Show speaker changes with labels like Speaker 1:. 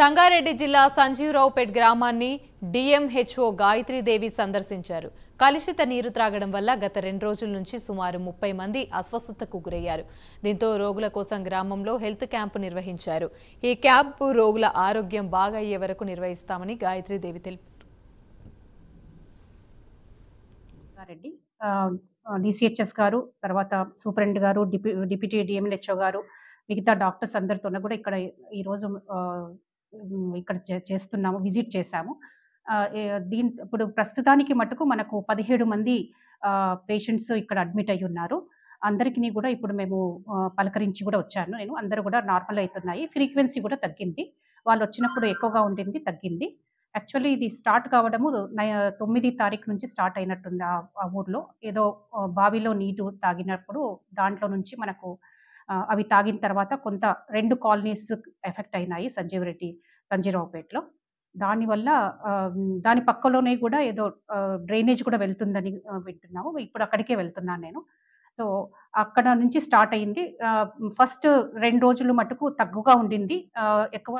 Speaker 1: సంగారెడ్డి జిల్లా సంజీవరావుపేట్ గ్రామాన్ని డిఎంహెచ్ఓ గాయత్రీదేవి సందర్శించారు కలుషిత నీరు త్రాగడం వల్ల గత రెండు రోజుల నుంచి సుమారు ముప్పై మంది అస్వస్థతకు గురయ్యారు దీంతో రోగుల కోసం గ్రామంలో హెల్త్ క్యాంపు నిర్వహించారు ఈ క్యాంపు రోగుల ఆరోగ్యం బాగా అయ్యే వరకు నిర్వహిస్తామని గాయత్రీదేవి తెలిపారు
Speaker 2: డిసిహెచ్ఎస్ గారు తర్వాత సూపరింట్ గారు డిప్యూటీ డిఎంహెచ్ఓ గారు మిగతా డాక్టర్స్ అందరితోనే కూడా ఇక్కడ ఈరోజు ఇక్కడ చేస్తున్నాము విజిట్ చేశాము దీని ఇప్పుడు ప్రస్తుతానికి మటుకు మనకు పదిహేడు మంది పేషెంట్స్ ఇక్కడ అడ్మిట్ అయి ఉన్నారు అందరికీ కూడా ఇప్పుడు మేము పలకరించి కూడా వచ్చాను నేను అందరూ కూడా నార్మల్ అవుతున్నాయి ఫ్రీక్వెన్సీ కూడా తగ్గింది వాళ్ళు వచ్చినప్పుడు ఎక్కువగా ఉండింది తగ్గింది యాక్చువల్లీ ఇది స్టార్ట్ కావడము తొమ్మిది తారీఖు నుంచి స్టార్ట్ అయినట్టుంది ఆ ఊర్లో ఏదో బావిలో నీటు తాగినప్పుడు దాంట్లో నుంచి మనకు అవి తాగిన తర్వాత కొంత రెండు కాలనీస్ ఎఫెక్ట్ అయినాయి సంజీవ్ రెడ్డి సంజీరావుపేటలో దానివల్ల దాని పక్కలోనే కూడా ఏదో డ్రైనేజ్ కూడా వెళ్తుందని వింటున్నాము ఇప్పుడు అక్కడికే వెళ్తున్నాను నేను సో అక్కడ నుంచి స్టార్ట్ అయింది ఫస్ట్ రెండు రోజులు మటుకు తగ్గుగా ఉండింది ఎక్కువ